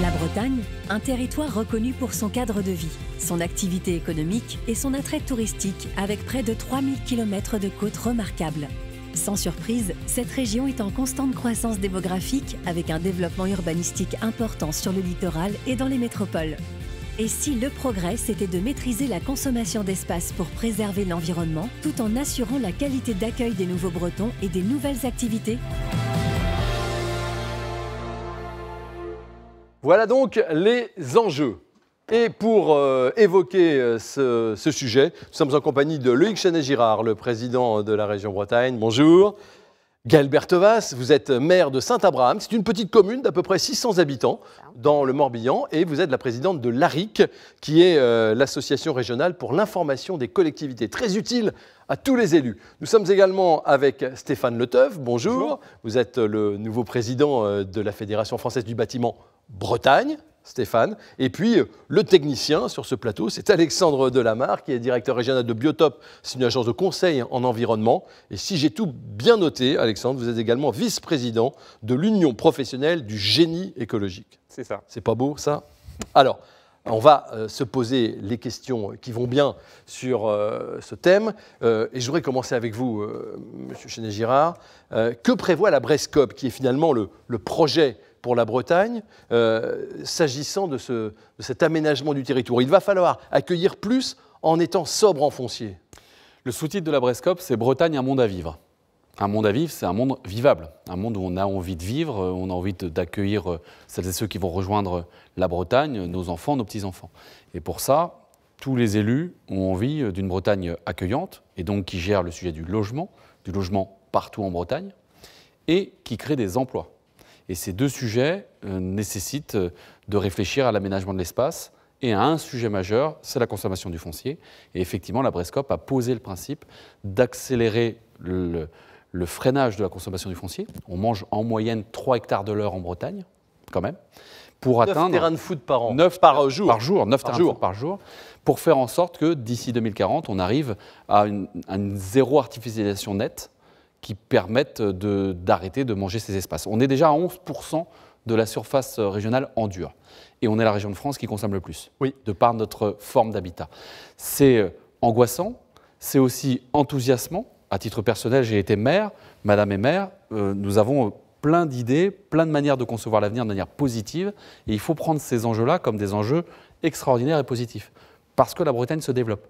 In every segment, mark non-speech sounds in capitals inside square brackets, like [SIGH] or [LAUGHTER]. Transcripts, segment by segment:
La Bretagne, un territoire reconnu pour son cadre de vie, son activité économique et son attrait touristique avec près de 3000 km de côtes remarquables. Sans surprise, cette région est en constante croissance démographique avec un développement urbanistique important sur le littoral et dans les métropoles. Et si le progrès, c'était de maîtriser la consommation d'espace pour préserver l'environnement tout en assurant la qualité d'accueil des nouveaux Bretons et des nouvelles activités Voilà donc les enjeux. Et pour euh, évoquer euh, ce, sujet, nous sommes en compagnie de Loïc chenet girard le président de la région Bretagne. Bonjour. Gaël Berthevas, vous êtes maire de Saint-Abraham. C'est une petite commune d'à peu près 600 habitants dans le Morbihan et vous êtes la présidente de l'ARIC, qui est euh, l'association régionale pour l'information des collectivités, très utile à tous les élus. Nous sommes également avec Stéphane Leteuf. Bonjour. Bonjour. Vous êtes le nouveau président de la Fédération française du bâtiment Bretagne, Stéphane. Et puis, euh, le technicien sur ce plateau, c'est Alexandre Delamarre, qui est directeur régional de Biotop. C'est une agence de conseil en environnement. Et si j'ai tout bien noté, Alexandre, vous êtes également vice-président de l'Union professionnelle du génie écologique. C'est ça. C'est pas beau, ça Alors, on va euh, se poser les questions qui vont bien sur euh, ce thème. et je voudrais commencer avec vous, Monsieur Chenet-Girard. que prévoit la Brescope, qui est finalement le projet pour la Bretagne euh, s'agissant de, cet aménagement du territoire. Il va falloir accueillir plus en étant sobre en foncier. Le sous-titre de la Brescope, c'est Bretagne, un monde à vivre. Un monde à vivre, c'est un monde vivable, un monde où on a envie de vivre, euh, on a envie d'accueillir euh, celles et ceux qui vont rejoindre la Bretagne, nos enfants, nos petits-enfants. Et pour ça, tous les élus ont envie d'une Bretagne accueillante, et donc qui gère le sujet du logement, du logement partout en Bretagne, et qui crée des emplois. Et ces deux sujets euh, nécessitent euh, de réfléchir à l'aménagement de l'espace et à un sujet majeur, c'est la consommation du foncier. Et effectivement, la Brescope a posé le principe d'accélérer le, freinage de la consommation du foncier. On mange en moyenne 3 hectares de l'heure en Bretagne, quand même, pour 9 atteindre... terrains de foot par an, 9 par jour. Par jour, 9 par terrains jour. de foot par jour, pour faire en sorte que d'ici 2040, on arrive à, à une zéro artificialisation nette qui permettent d'arrêter de, manger ces espaces. On est déjà à 11% de la surface euh, régionale en dur. Et on est la région de France qui consomme le plus, oui. de par notre forme d'habitat. C'est euh, angoissant, c'est aussi enthousiasmant. À titre personnel, j'ai été maire, madame est maire, euh, nous avons plein d'idées, plein de manières de concevoir l'avenir de manière positive, et il faut prendre ces enjeux-là comme des enjeux extraordinaires et positifs, parce que la Bretagne se développe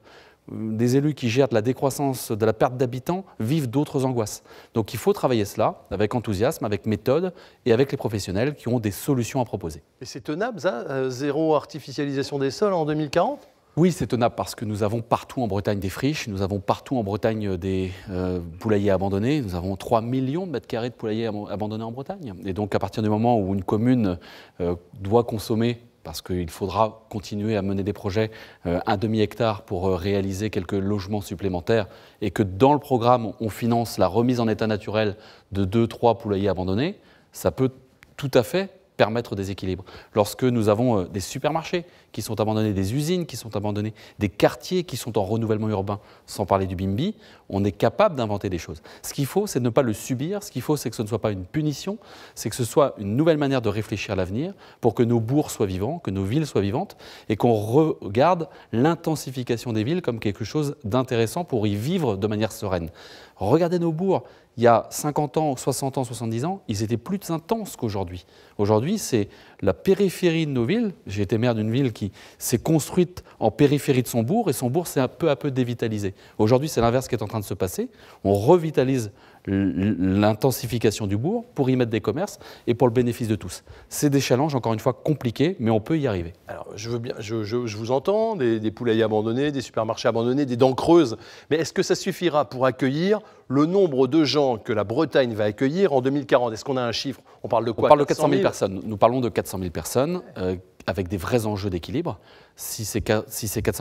des élus qui gèrent la décroissance, de la perte d'habitants, vivent d'autres angoisses. Donc il faut travailler cela avec enthousiasme, avec méthode et avec les professionnels qui ont des solutions à proposer. Et c'est tenable ça, euh, zéro artificialisation des sols en 2040 oui, c'est tenable parce que nous avons partout en Bretagne des friches, nous avons partout en Bretagne des euh, poulaillers abandonnés, nous avons 3 millions de mètres carrés de poulaillers abandonnés en Bretagne. Et donc à partir du moment où une commune euh, doit consommer parce qu'il faudra continuer à mener des projets euh, un demi-hectare pour euh, réaliser quelques logements supplémentaires, et que dans le programme, on finance la remise en état naturel de deux trois poulaillers abandonnés, ça peut tout à fait permettre des équilibres. Lorsque nous avons euh, des supermarchés qui sont abandonnés des usines, qui sont abandonnés des quartiers, qui sont en renouvellement urbain, sans parler du BIMBI, on est capable d'inventer des choses. Ce qu'il faut, c'est ne pas le subir, ce qu'il faut, c'est que ce ne soit pas une punition, c'est que ce soit une nouvelle manière de réfléchir à l'avenir pour que nos bourgs soient vivants, que nos villes soient vivantes, et qu'on regarde l'intensification des villes comme quelque chose d'intéressant pour y vivre de manière sereine. Regardez nos bourgs, il y a 50 ans, 60 ans, 70 ans, ils étaient plus intenses qu'aujourd'hui. Aujourd'hui, c'est la périphérie de nos villes. J'ai été maire d'une ville qui s'est construite en périphérie de son bourg et son bourg s'est un peu à peu dévitalisé. Aujourd'hui, c'est l'inverse qui est en train de se passer. On revitalise l'intensification du bourg pour y mettre des commerces et pour le bénéfice de tous. C'est des challenges, encore une fois, compliqués, mais on peut y arriver. Alors, je, vous entends, des, des poulaillers abandonnés, des supermarchés abandonnés, des dents creuses, mais est-ce que ça suffira pour accueillir le nombre de gens que la Bretagne va accueillir en 2040 Est-ce qu'on a un chiffre On parle de quoi On parle de 400 000 personnes. Nous parlons de 400 000 personnes euh, avec des vrais enjeux d'équilibre. Si, ces 400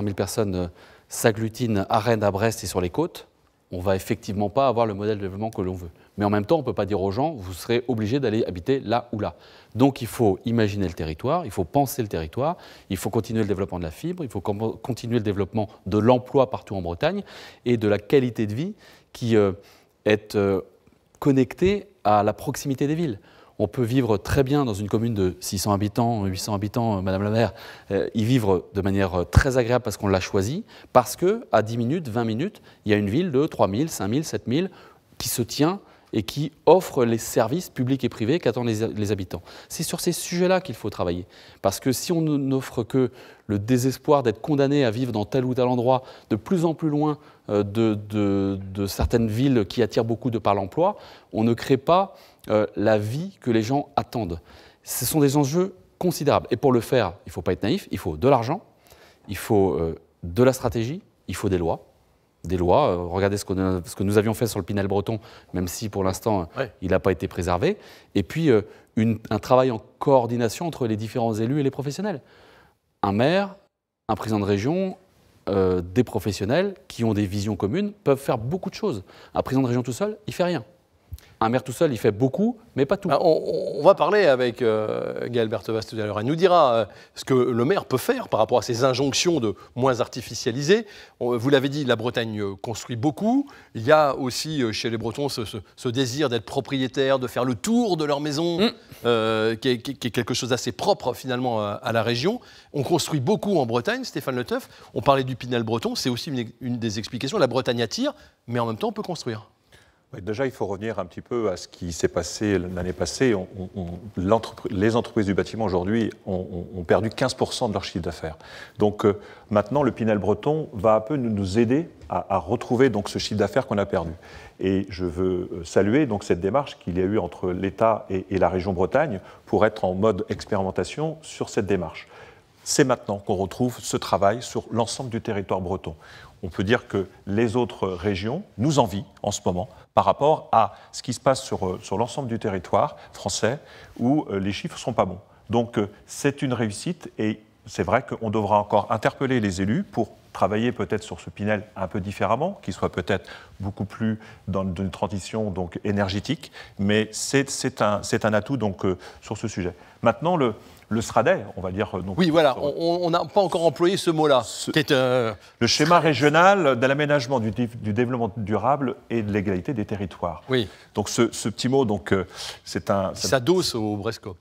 000 personnes euh, s'agglutinent à Rennes, à Brest et sur les côtes, on va effectivement pas avoir le modèle de développement que l'on veut. Mais en même temps, on ne peut pas dire aux gens, vous serez obligés d'aller habiter là ou là. Donc il faut imaginer le territoire, il faut penser le territoire, il faut continuer le développement de la fibre, il faut continuer le développement de l'emploi partout en Bretagne et de la qualité de vie qui euh, est euh, connectée à la proximité des villes on peut vivre très bien dans une commune de 600 habitants, 800 habitants, euh, Madame la maire, euh, y vivre de manière euh, très agréable parce qu'on l'a choisi, parce que à 10 minutes, 20 minutes, il y a une ville de 3000, 5000, 7000 qui se tient et qui offre les services publics et privés qu'attendent les, habitants. C'est sur ces sujets-là qu'il faut travailler. Parce que si on n'offre que le désespoir d'être condamné à vivre dans tel ou tel endroit, de plus en plus loin de, de certaines villes qui attirent beaucoup de par l'emploi, on ne crée pas euh, la vie que les gens attendent. Ce sont des enjeux considérables. Et pour le faire, il ne faut pas être naïf, il faut de l'argent, il faut euh, de la stratégie, il faut des lois. Des lois, euh, regardez ce, que nous avions fait sur le Pinel breton, même si pour l'instant il n'a pas été préservé. Et puis un travail en coordination entre les différents élus et les professionnels. Un maire, un président de région, des professionnels qui ont des visions communes peuvent faire beaucoup de choses. Un président de région tout seul, il ne fait rien. Un maire tout seul, il fait beaucoup, mais pas tout. Bah, on, va parler avec euh, Gaël Berthevas tout à l'heure. Elle nous dira euh, ce que le maire peut faire par rapport à ces injonctions de moins artificialiser. vous l'avez dit, la Bretagne euh, construit beaucoup. Il y a aussi chez les Bretons ce, désir d'être propriétaire, de faire le tour de leur maison, mm. qui, est, quelque chose d'assez propre finalement à, la région. On construit beaucoup en Bretagne, Stéphane Le Teuf, On parlait du Pinel breton, c'est aussi une des explications. La Bretagne attire, mais en même temps on peut construire. Déjà, il faut revenir un petit peu à ce qui s'est passé l'année passée. les entreprises du bâtiment aujourd'hui ont, perdu 15% de leur chiffre d'affaires. Donc euh, maintenant, le Pinel Breton va un peu nous aider à, retrouver donc ce chiffre d'affaires qu'on a perdu. Et je veux euh, saluer donc cette démarche qu'il y a eu entre l'État et, et la région Bretagne pour être en mode expérimentation sur cette démarche. C'est maintenant qu'on retrouve ce travail sur l'ensemble du territoire breton on peut dire que les autres régions nous envient en ce moment par rapport à ce qui se passe sur, euh, sur l'ensemble du territoire français où euh, les chiffres ne sont pas bons. Donc euh, c'est une réussite et c'est vrai qu'on devra encore interpeller les élus pour travailler peut-être sur ce Pinel un peu différemment, qui soit peut-être beaucoup plus dans une transition donc énergétique, mais c'est un, un atout donc euh, sur ce sujet. Maintenant, le, le on va dire. Euh, oui, voilà, on n'a pas encore employé ce mot-là. Euh, le schéma régional de l'aménagement, du, du, développement durable et de l'égalité des territoires. Oui. Donc ce, ce petit mot, donc, c'est un. Ça, ça dose au Brescope.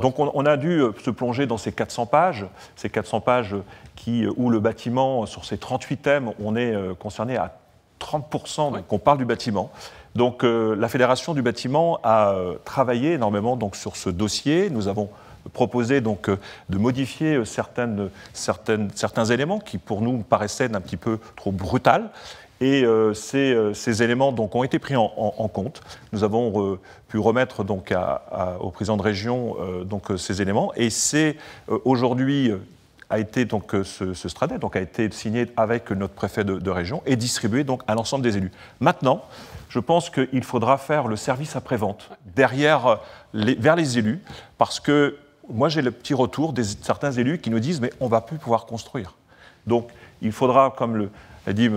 Donc on, a dû euh, se plonger dans ces 400 pages, ces 400 pages euh, qui, euh, où le bâtiment, sur ces 38 thèmes, on est concerné à 30%, donc on parle du bâtiment. Donc la Fédération du bâtiment a travaillé énormément donc, sur ce dossier. Nous avons proposé donc de modifier certains éléments qui pour nous paraissaient un petit peu trop brutales. Et euh, euh, ces, éléments donc, ont été pris en, compte. Nous avons euh, pu remettre donc, à, au président de région donc, ces éléments. Et c'est aujourd'hui a été donc ce, ce, donc a été signé avec notre préfet de, région et distribué donc à l'ensemble des élus. Maintenant, je pense qu'il faudra faire le service après-vente derrière vers les élus parce que moi j'ai le petit retour de certains élus qui nous disent mais on va plus pouvoir construire. Donc il faudra comme le dit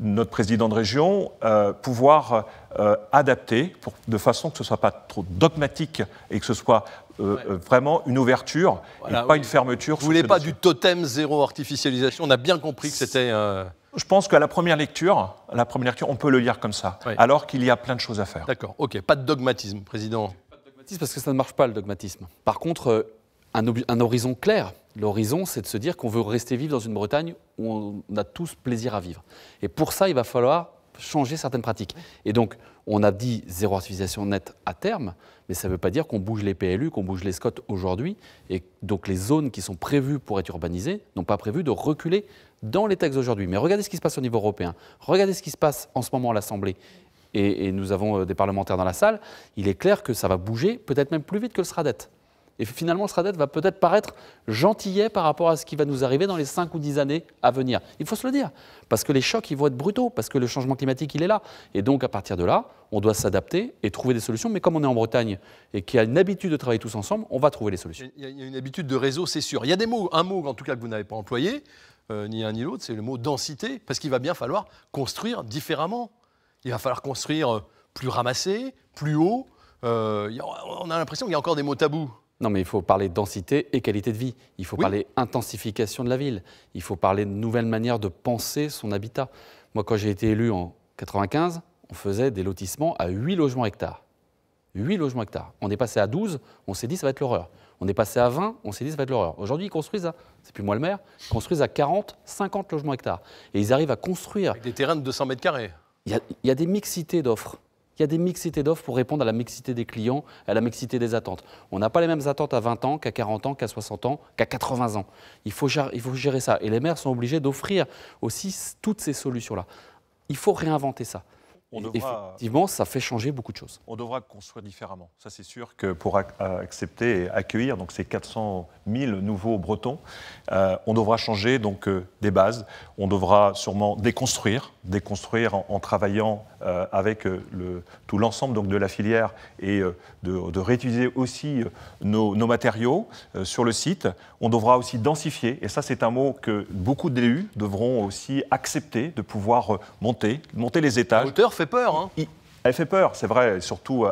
notre président de région, euh, pouvoir euh, adapter pour, de façon que ce ne soit pas trop dogmatique et que ce soit euh, vraiment une ouverture et pas une fermeture. Vous ne voulez pas du totem zéro artificialisation, on a bien compris que c'était... Je pense qu'à la première lecture, la première lecture, on peut le lire comme ça, alors qu'il y a plein de choses à faire. D'accord, ok, pas de dogmatisme, Président. Pas de dogmatisme parce que ça ne marche pas le dogmatisme. Par contre, un, un horizon clair, l'horizon c'est de se dire qu'on veut rester vivre dans une Bretagne on a tous plaisir à vivre. Et pour ça, il va falloir changer certaines pratiques. Et donc, on a dit zéro artificialisation nette à terme, mais ça ne veut pas dire qu'on bouge les PLU, qu'on bouge les SCOT aujourd'hui. Et donc, les zones qui sont prévues pour être urbanisées n'ont pas prévu de reculer dans les textes aujourd'hui. Mais regardez ce qui se passe au niveau européen. Regardez ce qui se passe en ce moment à l'Assemblée. Et, et, nous avons euh, des parlementaires dans la salle. Il est clair que ça va bouger, peut-être même plus vite que le SRADET. Et finalement, Sradet va peut-être paraître gentillet par rapport à ce qui va nous arriver dans les 5 ou 10 années à venir. Il faut se le dire, parce que les chocs, ils vont être brutaux, parce que le changement climatique, il est là. Et donc, à partir de là, on doit s'adapter et trouver des solutions. Mais comme on est en Bretagne et qu'il y a une habitude de travailler tous ensemble, on va trouver les solutions. Il y a une habitude de réseau, c'est sûr. Il y a des mots, un mot en tout cas que vous n'avez pas employé, euh, ni un ni l'autre, c'est le mot densité, parce qu'il va bien falloir construire différemment. Il va falloir construire euh, plus ramassé, plus haut. Euh, on a l'impression qu'il y a encore des mots tabous. Non, mais il faut parler de densité et qualité de vie. Il faut parler intensification de la ville. Il faut parler de nouvelles manières de penser son habitat. Moi, quand j'ai été élu en 95, on faisait des lotissements à 8 logements hectares. 8 logements hectares. On est passé à 12, on s'est dit ça va être l'horreur. On est passé à 20, on s'est dit ça va être l'horreur. Aujourd'hui, ils construisent à, c'est plus moi le maire, construisent à 40, 50 logements hectares. Et ils arrivent à construire. Avec des terrains de 200 mètres carrés. il y a des mixités d'offres il y a des mixités d'offres pour répondre à la mixité des clients, à la mixité des attentes. On n'a pas les mêmes attentes à 20 ans qu'à 40 ans, qu'à 60 ans, qu'à 80 ans. Il faut, gérer, ça. Et les maires sont obligés d'offrir aussi toutes ces solutions-là. Il faut réinventer ça effectivement, ça fait changer beaucoup de choses. On devra construire différemment. Ça, c'est sûr que pour euh, accepter et accueillir donc, ces 400 000 nouveaux Bretons, euh, on devra changer donc, euh, des bases. On devra sûrement déconstruire, déconstruire en, travaillant avec le, tout l'ensemble de la filière et de, réutiliser aussi nos, matériaux sur le site. On devra aussi densifier, et ça, c'est un mot que beaucoup d'élus devront aussi accepter de pouvoir monter, monter les étages peur. Hein. elle fait peur, c'est vrai, surtout,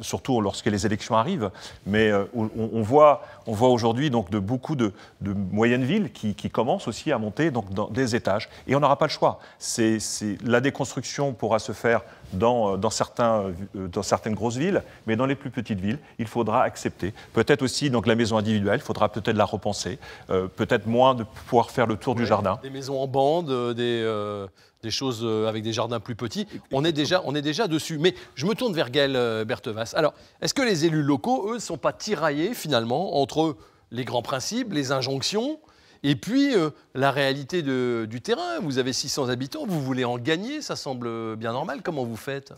surtout lorsque les élections arrivent. Mais euh, on, voit, on voit aujourd'hui donc de beaucoup de, moyennes villes qui, commencent aussi à monter donc dans des étages. Et on n'aura pas le choix. C'est la déconstruction pourra se faire euh, dans, certains, euh, dans certaines grosses villes, mais dans les plus petites villes, il faudra accepter. Peut-être aussi donc, la maison individuelle, il faudra peut-être la repenser, euh, peut-être moins de pouvoir faire le tour du jardin. Des maisons en bande, des, choses avec des jardins plus petits, on est, déjà, on est déjà dessus. Mais je me tourne vers Gaël Berthevas. Alors, est-ce que les élus locaux, eux, ne sont pas tiraillés finalement entre les grands principes, les injonctions et puis, euh, la réalité du terrain, vous avez 600 habitants, vous voulez en gagner, ça semble bien normal. Comment vous faites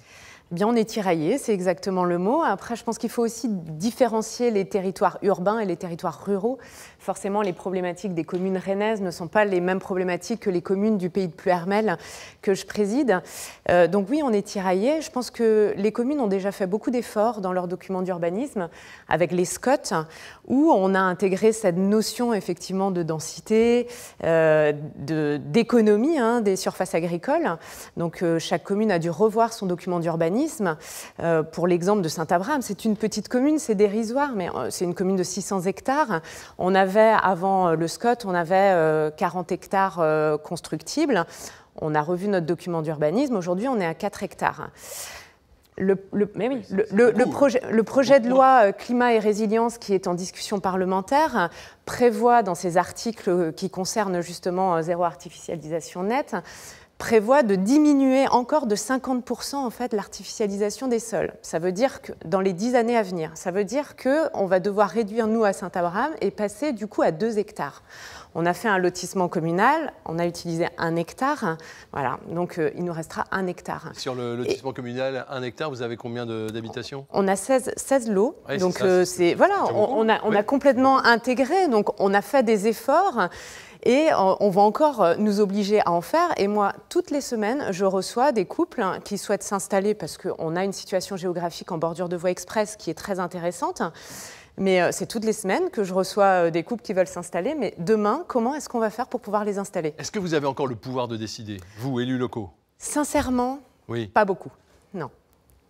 eh Bien, on est tiraillé, c'est exactement le mot. Après, je pense qu'il faut aussi différencier les territoires urbains et les territoires ruraux forcément, les problématiques des communes rennaises ne sont pas les mêmes problématiques que les communes du pays de Pluermel que je préside. Euh, donc oui, on est tiraillé. Je pense que les communes ont déjà fait beaucoup d'efforts dans leurs documents d'urbanisme avec les SCOT, où on a intégré cette notion effectivement de densité, euh, d'économie hein, des surfaces agricoles. Donc euh, chaque commune a dû revoir son document d'urbanisme. pour l'exemple de Saint-Abraham, c'est une petite commune, c'est dérisoire, mais c'est une commune de 600 hectares. On avait avant euh, le SCOT, on avait 40 euh, hectares euh, constructibles. On a revu notre document d'urbanisme. Aujourd'hui, on est à 4 hectares. Le, le, mais oui, projet, le projet de loi climat et résilience qui est en discussion parlementaire prévoit dans ses articles qui concernent justement zéro artificialisation nette prévoit de diminuer encore de 50% en fait l'artificialisation des sols. Ça veut dire que dans les 10 années à venir, ça veut dire que on va devoir réduire nous à Saint-Abraham et passer du coup à 2 hectares. On a fait un lotissement communal, on a utilisé un hectare, voilà, donc euh, il nous restera un hectare. Sur le lotissement communal, un hectare, vous avez combien d'habitations On a 16, 16 lots, donc euh, c'est voilà, on, a, a complètement intégré, donc on a fait des efforts. Et euh, on va encore euh, nous obliger à en faire. Et moi, toutes les semaines, je reçois des couples hein, qui souhaitent s'installer parce qu'on a une situation géographique en bordure de voie express qui est très intéressante. Mais euh, c'est toutes les semaines que je reçois des couples qui veulent s'installer. Mais demain, comment est-ce qu'on va faire pour pouvoir les installer Est-ce que vous avez encore le pouvoir de décider, vous, élus locaux Sincèrement, oui. pas beaucoup. Non.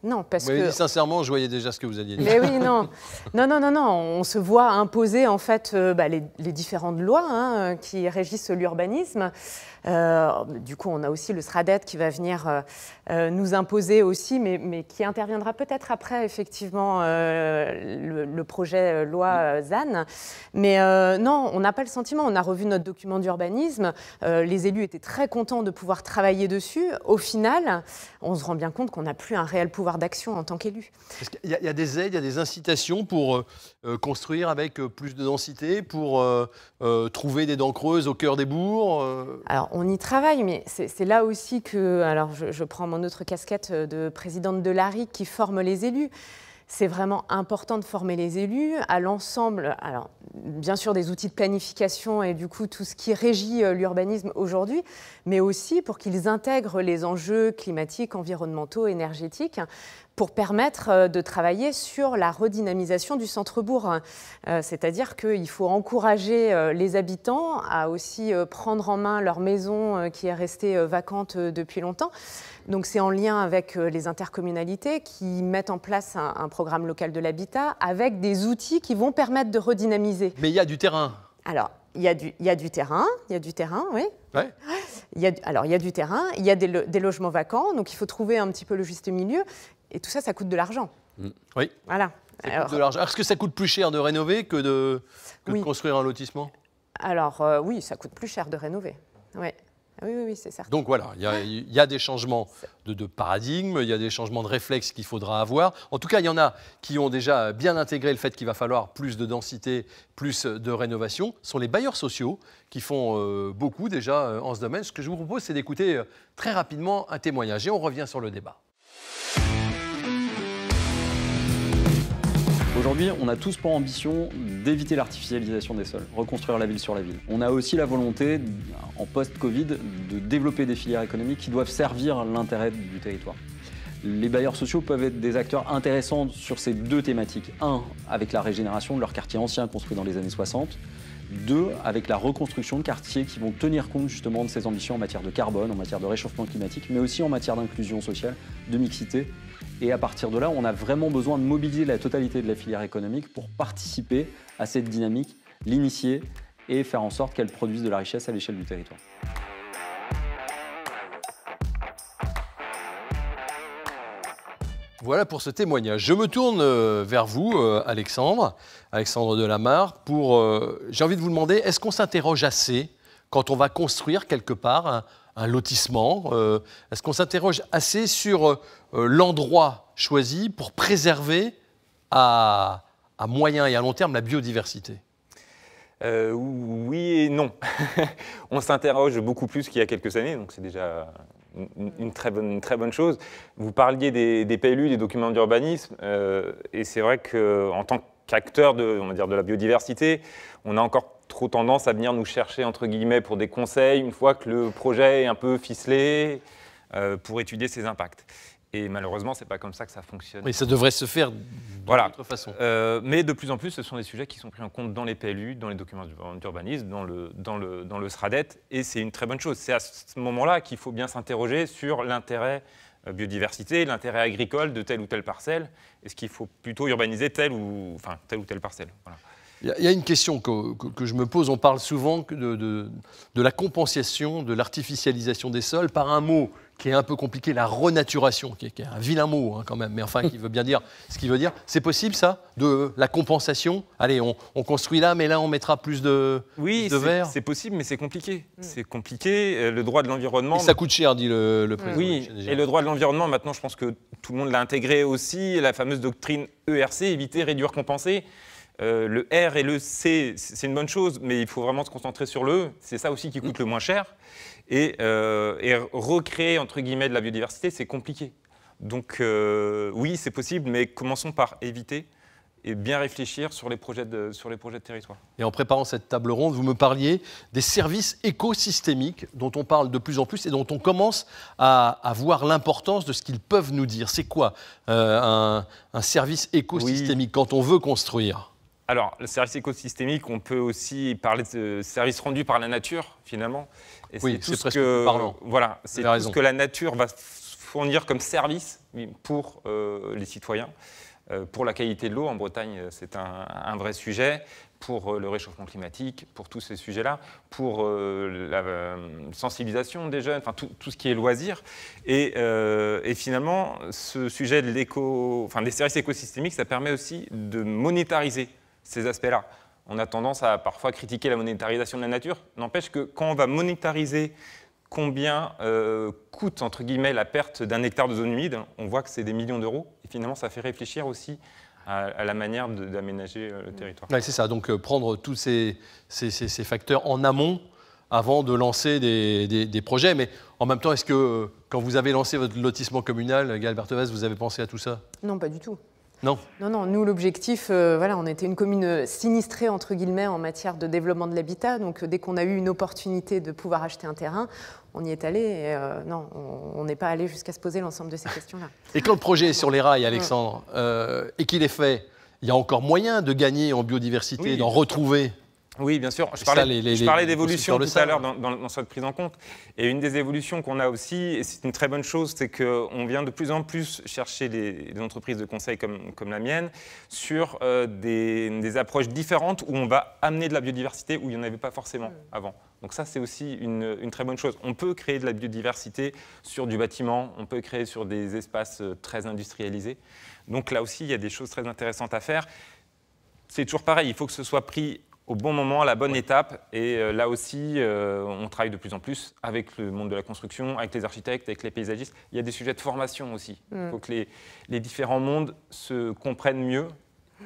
Non, parce vous que. Dit sincèrement, je voyais déjà ce que vous alliez dire. Mais oui, non. [LAUGHS] Non, non, non, non. On se voit imposer, en fait, euh, bah, les, différentes lois hein, qui régissent l'urbanisme. Euh, du coup, on a aussi le SRADET qui va venir euh, euh, nous imposer aussi, mais, mais qui interviendra peut-être après, effectivement, le, projet loi ZAN. Mais non, on n'a pas le sentiment. On a revu notre document d'urbanisme. les élus étaient très contents de pouvoir travailler dessus. Au final, on se rend bien compte qu'on n'a plus un réel pouvoir d'action en tant qu'élu. Il, y, a des aides, il y a des incitations pour construire avec plus de densité, pour trouver des dents creuses au cœur des bourgs Alors, on y travaille, mais c'est là aussi que, alors je, prends mon autre casquette euh, de présidente de l'ARIC qui forme les élus. C'est vraiment important de former les élus à l'ensemble, alors bien sûr des outils de planification et du coup tout ce qui régit euh, l'urbanisme aujourd'hui, mais aussi pour qu'ils intègrent les enjeux climatiques, environnementaux, énergétiques, pour permettre euh, de travailler sur la redynamisation du centre-bourg. Euh, c'est-à-dire qu'il faut encourager euh, les habitants à aussi prendre en main leur maison qui est restée vacante depuis longtemps. Donc c'est en lien avec les intercommunalités qui mettent en place un, programme local de l'habitat avec des outils qui vont permettre de redynamiser. Mais il y a du terrain. Alors, il y, a du, y a du terrain, il y a du terrain, oui. Ouais. alors, il y a du terrain, il y a des, des, logements vacants, donc il faut trouver un petit peu le juste milieu. Et tout ça, ça coûte de l'argent. Mm. Oui. Voilà. Est-ce que ça coûte plus cher de rénover que de, construire un lotissement Alors euh, oui, ça coûte plus cher de rénover. Ah oui, oui, oui c'est certain. Donc voilà, il y, a des changements de, paradigme, il y a des changements de réflexes qu'il faudra avoir. En tout cas, il y en a qui ont déjà bien intégré le fait qu'il va falloir plus de densité, plus de rénovation. Ce sont les bailleurs sociaux qui font euh, beaucoup déjà euh, en ce domaine. Ce que je vous propose, c'est d'écouter très rapidement un témoignage et on revient sur le débat. Aujourd'hui, on a tous pour ambition d'éviter l'artificialisation des sols, reconstruire la ville sur la ville. On a aussi la volonté, en post-Covid, de développer des filières économiques qui doivent servir l'intérêt du territoire. Les bailleurs sociaux peuvent être des acteurs intéressants sur ces deux thématiques. Un, avec la régénération de leurs quartiers anciens construits dans les années 60. Deux, avec la reconstruction de quartiers qui vont tenir compte justement de ces ambitions en matière de carbone, en matière de réchauffement climatique, mais aussi en matière d'inclusion sociale, de mixité et à partir de là, on a vraiment besoin de mobiliser la totalité de la filière économique pour participer à cette dynamique, l'initier et faire en sorte qu'elle produise de la richesse à l'échelle du territoire. Voilà pour ce témoignage. Je me tourne euh, vers vous, euh, Alexandre, Alexandre Delamarre, pour. Euh, j'ai envie de vous demander, est-ce qu'on s'interroge assez quand on va construire quelque part un lotissement euh, Est-ce qu'on s'interroge assez sur euh, l'endroit choisi pour préserver à, moyen et à long terme la biodiversité euh, oui et non. [LAUGHS] on s'interroge beaucoup plus qu'il y a quelques années, donc c'est déjà une, très bonne, chose. Vous parliez des, PLU, des documents d'urbanisme, et c'est vrai qu'en tant qu'acteur de, dire, de la biodiversité, on a encore trop tendance à venir nous chercher, entre guillemets, pour des conseils une fois que le projet est un peu ficelé euh, pour étudier ses impacts. Et malheureusement, ce n'est pas comme ça que ça fonctionne. Mais ça devrait se faire voilà voilà. façon. Euh, mais de plus en plus, ce sont des sujets qui sont pris en compte dans les PLU, dans les documents d'urbanisme, dans le, dans, le, dans le SRADET, et c'est une très bonne chose. C'est à ce moment-là qu'il faut bien s'interroger sur l'intérêt euh, biodiversité, l'intérêt agricole de telle ou telle parcelle, est-ce qu'il faut plutôt urbaniser telle ou, enfin, telle, ou telle parcelle il y, a une question que, je me pose. On parle souvent de, de, la compensation, de l'artificialisation des sols par un mot qui est un peu compliqué, la renaturation, qui est, un vilain mot hein, quand même, mais enfin qui veut bien dire ce qu'il veut dire. C'est possible ça De la compensation Allez, on, construit là, mais là on mettra plus de, verre Oui, c'est possible, mais c'est compliqué. Mm. C'est compliqué. Euh, le droit de l'environnement. ça coûte cher, dit le, le mm. président. Oui, et le droit de l'environnement, maintenant je pense que tout le monde l'a intégré aussi, la fameuse doctrine ERC, éviter, réduire, compenser. Euh, le R et le C, c'est une bonne chose, mais il faut vraiment se concentrer sur le E. C'est ça aussi qui coûte le moins cher. Et, euh, recréer, entre guillemets, de la biodiversité, c'est compliqué. Donc euh, oui, c'est possible, mais commençons par éviter et bien réfléchir sur les, projets de, sur les projets de territoire. Et en préparant cette table ronde, vous me parliez des services écosystémiques dont on parle de plus en plus et dont on commence à, voir l'importance de ce qu'ils peuvent nous dire. C'est quoi un, service écosystémique quand on veut construire alors, le service écosystémique, on peut aussi parler de services rendus par la nature, finalement. Et oui, c'est presque ce que, parlant. Voilà, c'est tout que la nature va fournir comme service pour euh, les citoyens. Euh, pour la qualité de l'eau, en Bretagne, euh, c'est un, vrai sujet. Pour le réchauffement climatique, pour tous ces sujets-là, pour la sensibilisation des jeunes, enfin tout, ce qui est loisirs. Et, finalement, ce sujet des services écosystémiques, ça permet aussi de monétariser ces aspects-là. On a tendance à parfois critiquer la monétarisation de la nature. N'empêche que quand on va monétariser combien euh, coûte entre guillemets la perte d'un hectare de zone humide, on voit que c'est des millions d'euros. Et finalement, ça fait réfléchir aussi à, la manière d'aménager euh, le territoire. Ouais, c'est ça. Donc euh, prendre tous ces, facteurs en amont avant de lancer des, projets. Mais en même temps, est-ce que quand vous avez lancé votre lotissement communal, Gaël Berthevez, vous avez pensé à tout ça Non, pas du tout. Non. Non, non, nous, l'objectif, euh, voilà, on était une commune sinistrée, entre guillemets, en matière de développement de l'habitat. Donc, euh, dès qu'on a eu une opportunité de pouvoir acheter un terrain, on y est allé. Euh, non, on n'est pas allé jusqu'à se poser l'ensemble de ces questions-là. Et quand le projet est sur les rails, Alexandre, et qu'il est fait, il y a encore moyen de gagner en biodiversité, d'en retrouver oui, bien sûr. Je parlais, parlais d'évolution tout à l'heure dans, dans, cette prise en compte. Et une des évolutions qu'on a aussi, et c'est une très bonne chose, c'est qu'on vient de plus en plus chercher des entreprises de conseil comme, comme la mienne sur euh, des, approches différentes où on va amener de la biodiversité où il n'y en avait pas forcément hmm. avant. Donc ça, c'est aussi une, une, très bonne chose. On peut créer de la biodiversité sur du bâtiment, on peut créer sur des espaces euh, très industrialisés. Donc là aussi, il y a des choses très intéressantes à faire. C'est toujours pareil, il faut que ce soit pris au bon moment, à la bonne étape. Et euh, là aussi, euh, on travaille de plus en plus avec le monde de la construction, avec les architectes, avec les paysagistes. Il y a des sujets de formation aussi. Il mm. faut que les, différents mondes se comprennent mieux.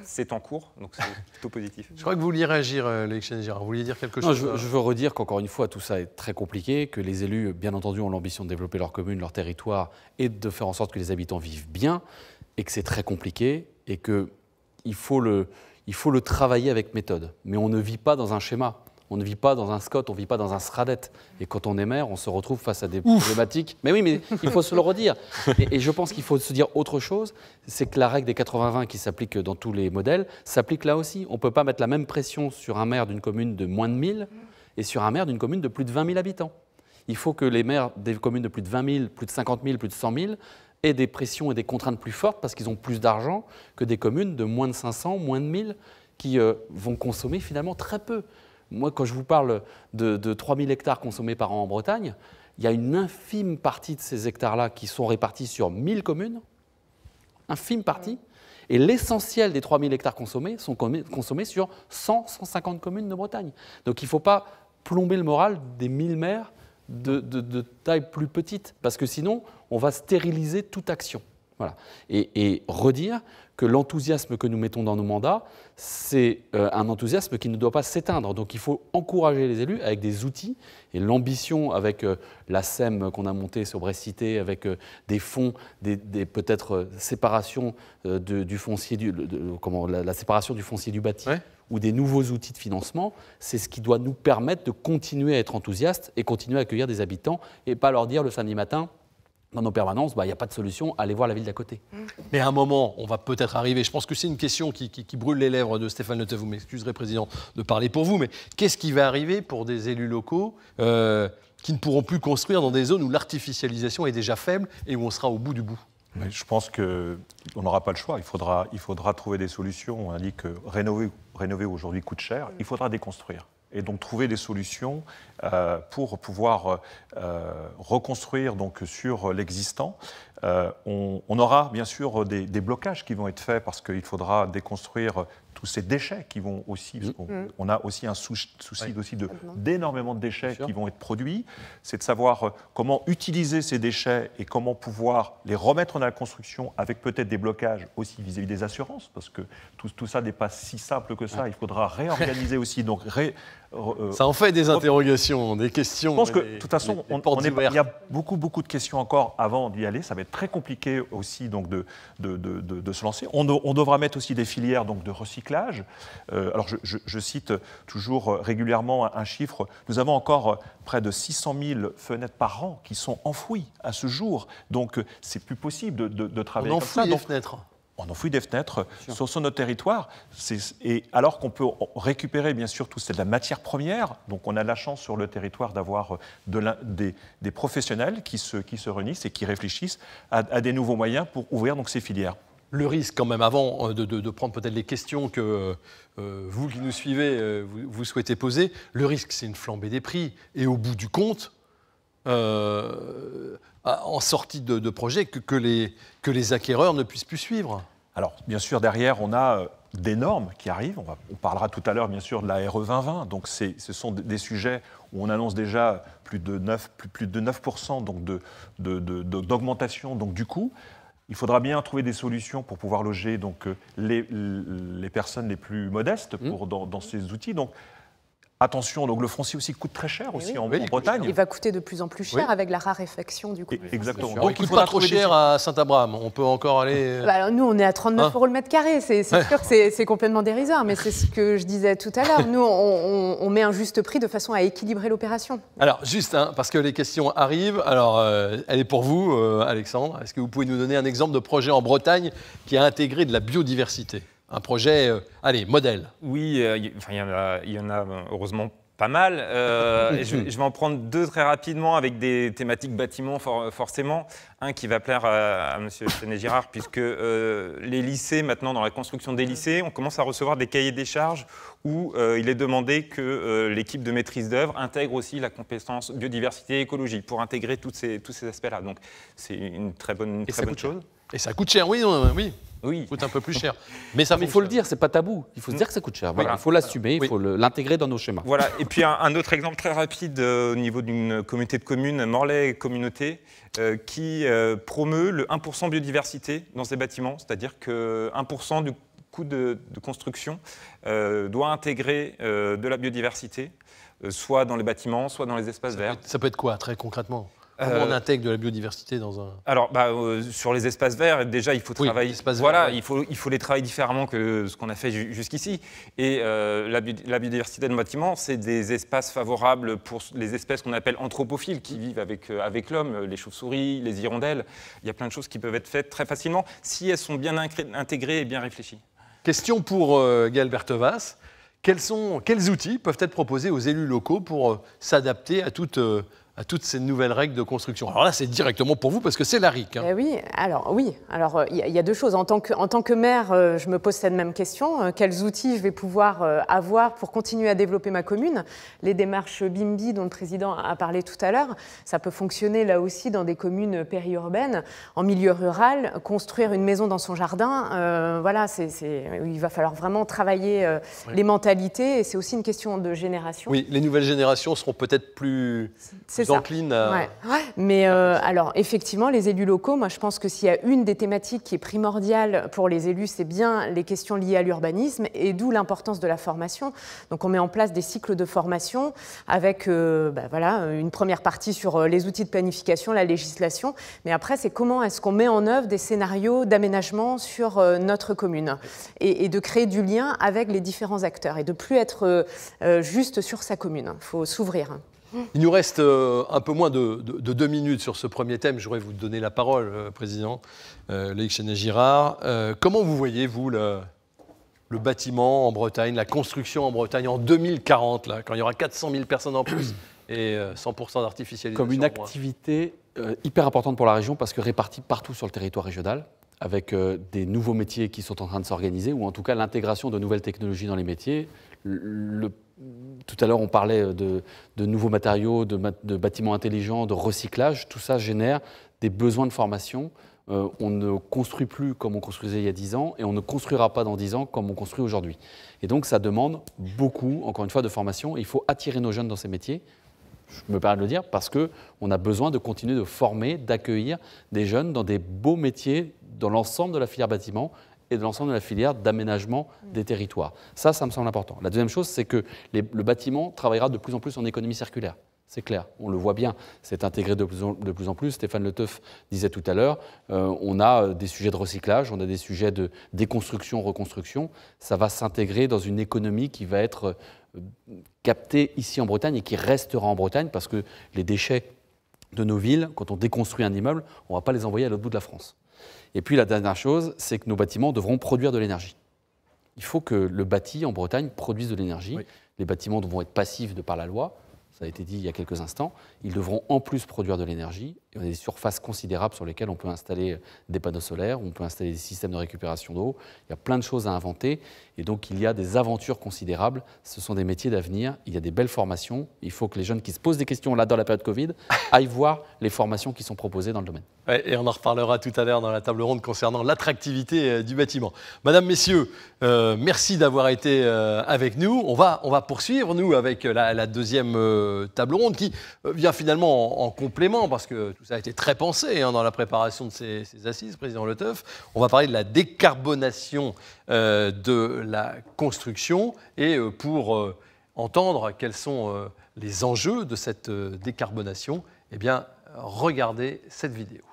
C'est en cours, donc c'est [LAUGHS] plutôt positif. Je crois que vous vouliez réagir, euh, Vous vouliez dire quelque chose euh je, veux redire qu'encore une fois, tout ça est très compliqué, que les élus, bien entendu, ont l'ambition de développer leur commune, leur territoire, et de faire en sorte que les habitants vivent bien, et que c'est très compliqué, et qu'il faut le, il faut le travailler avec méthode. Mais on ne vit pas dans un schéma. On ne vit pas dans un Scott, on ne vit pas dans un Sradet. Et quand on est maire, on se retrouve face à des problématiques. Mais oui, mais il faut se le redire. [LAUGHS] Et, je pense qu'il faut se dire autre chose, c'est que la règle des 80-20 qui s'applique dans tous les modèles s'applique là aussi. On ne peut pas mettre la même pression sur un maire d'une commune de moins de 1000 et sur un maire d'une commune de plus de 20 000 habitants. Il faut que les maires des communes de plus de 20 000, plus de 50 000, plus de 100 000 et des pressions et des contraintes plus fortes parce qu'ils ont plus d'argent que des communes de moins de 500, moins de 1000 qui euh, vont consommer finalement très peu. Moi, quand je vous parle de, de 3000 hectares consommés par an en Bretagne, il y a une infime partie de ces hectares-là qui sont répartis sur 1000 communes, infime partie, et l'essentiel des 3000 hectares consommés sont consommés sur 100-150 communes de Bretagne. Donc il ne faut pas plomber le moral des 1000 maires de, taille plus petite, parce que sinon, on va stériliser toute action. Voilà. et redire, que l'enthousiasme que nous mettons dans nos mandats, c'est euh, un enthousiasme qui ne doit pas s'éteindre. Donc il faut encourager les élus avec des outils et l'ambition avec euh, la SEM qu'on a montée sur Brest-Cité, avec euh, des fonds, des, peut-être séparation du foncier, du, la, séparation du foncier du bâti. ou des nouveaux outils de financement, c'est ce qui doit nous permettre de continuer à être enthousiastes et continuer à accueillir des habitants et pas leur dire le samedi matin, dans nos permanences, bah, il n'y a pas de solution, allez voir la ville d'à côté. Mmh. Mais à un moment, on va peut-être arriver. Je pense que c'est une question qui, brûle les lèvres de Stéphane Leteuf. Vous m'excuserez, Président, de parler pour vous, mais qu'est-ce qui va arriver pour des élus locaux euh, qui ne pourront plus construire dans des zones où l'artificialisation est déjà faible et où on sera au bout du bout je pense qu'on n'aura pas le choix. Il faudra, il faudra trouver des solutions. On a dit que rénover, rénover aujourd'hui coûte cher. Il faudra déconstruire et donc trouver des solutions euh, pour pouvoir euh, reconstruire donc sur l'existant. Euh, on, aura bien sûr des, blocages qui vont être faits parce qu'il faudra déconstruire tous ces déchets qui vont aussi, mm. Mm. on, a aussi un souci, aussi d'énormément de déchets qui vont être produits, c'est de savoir comment utiliser ces déchets et comment pouvoir les remettre dans la construction avec peut-être des blocages aussi vis-à-vis des assurances, parce que tout, tout ça n'est pas si simple que ça, il faudra réorganiser aussi, donc ré, euh, ça en fait des interrogations, des questions. Je pense que, de toute façon, on, on il y a beaucoup, beaucoup de questions encore avant d'y aller. Ça va être très compliqué aussi donc, de, de, de, se lancer. On, devra mettre aussi des filières donc, de recyclage. Euh, alors, je, cite toujours régulièrement un, chiffre. Nous avons encore euh, près de 600 000 fenêtres par an qui sont enfouies à ce jour. Donc, c'est plus possible de, travailler on comme ça. enfouit les fenêtres on enfouit des fenêtres sur, notre territoire. Et alors qu'on peut récupérer, bien sûr, tout c'est de la matière première. Donc on a la chance sur le territoire d'avoir euh, des, professionnels qui se, qui se réunissent et qui réfléchissent à, des nouveaux moyens pour ouvrir donc, ces filières. Le risque, quand même, avant euh, de, prendre peut-être les questions que euh, vous qui nous suivez, vous, souhaitez poser, le risque, c'est une flambée des prix. Et au bout du compte, euh, euh, en sortie de, projet que, les, que les acquéreurs ne puissent plus suivre Alors, bien sûr, derrière, on a euh, des normes qui arrivent. On, parlera tout à l'heure, bien sûr, de la RE 2020. Donc, ce sont des, sujets où on annonce déjà plus de 9, plus, plus de 9 donc de, d'augmentation donc du coût. Il faudra bien trouver des solutions pour pouvoir loger donc, les, les personnes les plus modestes mmh. pour, dans, dans, ces outils. Donc Attention, donc le foncier aussi coûte très cher eh aussi en, Bretagne. Il va coûter de plus en plus cher avec la raréfaction du coup. Exactement. Donc, coûte pas trop cher à Saint-Abraham. On peut encore aller. Euh, bah, nous, on est à 39 hein euros le mètre carré. C'est sûr que c'est complètement dérisoire, mais c'est ce que je disais tout à l'heure. Nous, on, met un juste prix de façon à équilibrer l'opération. Alors, juste, hein, parce que les questions arrivent. Alors, euh, elle est pour vous, euh, Alexandre. Est-ce que vous pouvez nous donner un exemple de projet en Bretagne qui a intégré de la biodiversité un projet, euh, allez, modèle Oui, euh, il y, en a, heureusement pas mal. Euh, [LAUGHS] je, vais en prendre deux très rapidement avec des thématiques bâtiments forcément. Un qui va plaire à, Monsieur M. girard puisque les lycées, maintenant dans la construction des lycées, on commence à recevoir des cahiers des charges où il est demandé que l'équipe de maîtrise d'œuvre intègre aussi la compétence biodiversité et écologie pour intégrer tous ces aspects-là. Donc c'est une très bonne, une très bonne chose. Et ça coûte cher, oui, oui. Oui. Ça coûte un peu plus cher. Mais ça il faut le dire, c'est pas tabou. Il faut se dire que ça coûte cher. Il faut l'assumer, il faut l'intégrer dans nos schémas. Voilà. Et puis un, autre exemple très rapide euh, au niveau d'une communauté de communes, Morlaix Communauté, euh, qui euh, promeut le 1% biodiversité dans ses bâtiments, c'est-à-dire que 1% du coût de, construction doit intégrer de la biodiversité, soit dans les bâtiments, soit dans les espaces verts. ça peut être quoi, très concrètement Comment ah on euh, intègre de la biodiversité dans un. Alors, bah, euh, sur les espaces verts, déjà, il faut travailler. Voilà, verts, il, faut, il faut les travailler différemment que ce qu'on a fait jusqu'ici. Et euh, la, biodiversité de bâtiment, c'est des espaces favorables pour les espèces qu'on appelle anthropophiles, qui vivent avec, avec l'homme, les chauves-souris, les hirondelles. Il y a plein de choses qui peuvent être faites très facilement si elles sont bien intégrées et bien réfléchies. Question pour Gaël Berthevas. Quels, quels outils peuvent être proposés aux élus locaux pour s'adapter à toute à toutes ces nouvelles règles de construction. Alors là, c'est directement pour vous parce que c'est la RIC. Hein. Eh oui, alors oui. Alors il y, a deux choses. En tant que, en tant que maire, euh, je me pose cette même question. Euh, quels outils je vais pouvoir euh, avoir pour continuer à développer ma commune Les démarches BIMBI dont le président a parlé tout à l'heure, ça peut fonctionner là aussi dans des communes périurbaines, en milieu rural. Construire une maison dans son jardin, voilà, c'est, il va falloir vraiment travailler les mentalités et c'est aussi une question de génération. Oui, les nouvelles générations seront peut-être plus ils euh, Mais euh, alors, effectivement, les élus locaux, moi je pense que s'il y a une des thématiques qui est primordiale pour les élus, c'est bien les questions liées à l'urbanisme et d'où l'importance de la formation. Donc on met en place des cycles de formation avec euh, bah, voilà, une première partie sur les outils de planification, la législation, mais après c'est comment est-ce qu'on met en œuvre des scénarios d'aménagement sur notre commune et, et, de créer du lien avec les différents acteurs et de plus être juste sur sa commune. Il faut s'ouvrir. Il nous reste euh, un peu moins de, deux minutes sur ce premier thème. Je voudrais vous donner la parole, euh, Président euh, Chenet-Girard. Euh, comment vous voyez, vous, le, bâtiment en Bretagne, la construction en Bretagne en 2040, là, quand il y aura 400 000 personnes en plus et 100% d'artificialisation Comme une activité hyper importante pour la région parce que répartie partout sur le territoire régional avec des nouveaux métiers qui sont en train de s'organiser, ou en tout cas l'intégration de nouvelles technologies dans les métiers. Le tout à l'heure, on parlait euh, de, nouveaux matériaux, de, bâtiments intelligents, de recyclage. Tout ça génère des besoins de formation. Euh, on ne construit plus comme on construisait il y a 10 ans et on ne construira pas dans 10 ans comme on construit aujourd'hui. Et donc, ça demande beaucoup, encore une fois, de formation. Il faut attirer nos jeunes dans ces métiers. Je me permets de le dire parce qu'on a besoin de continuer de former, d'accueillir des jeunes dans des beaux métiers dans l'ensemble de la filière bâtiment de l'ensemble de la filière d'aménagement des territoires. Ça, ça me semble important. La deuxième chose, c'est que le bâtiment travaillera de plus en plus en économie circulaire. C'est clair, on le voit bien, c'est intégré de plus, en, plus, Stéphane Le Teuf disait tout à l'heure, euh, on a euh, des sujets de recyclage, on a des sujets de déconstruction, reconstruction. Ça va s'intégrer dans une économie qui va être euh, captée ici en Bretagne et qui restera en Bretagne parce que les déchets de nos villes, quand on déconstruit un immeuble, on ne va pas les envoyer à l'autre bout de la France. Et puis la dernière chose, c'est que nos bâtiments devront produire de l'énergie. Il faut que le bâti en Bretagne produise de l'énergie. Les bâtiments devront être passifs de par la loi, ça a été dit il y a quelques instants. Ils devront en plus produire de l'énergie. Il y a des surfaces considérables sur lesquelles on peut installer des panneaux solaires, on peut installer des systèmes de récupération d'eau. Il y a plein de choses à inventer. Et donc il y a des aventures considérables. Ce sont des métiers d'avenir. Il y a des belles formations. Il faut que les jeunes qui se posent des questions là dans la période Covid [LAUGHS] aillent voir les formations qui sont proposées dans le domaine et on en reparlera tout à l'heure dans la table ronde concernant l'attractivité euh, du bâtiment. Madame, Messieurs, euh, merci d'avoir été euh, avec nous. On va, on va poursuivre, nous, avec la, deuxième table ronde qui vient finalement en, complément, parce que tout ça a été très pensé hein, dans la préparation de ces, assises, Président Le Teuf. On va parler de la décarbonation de la construction et pour entendre quels sont les enjeux de cette décarbonation, eh bien, regardez cette vidéo.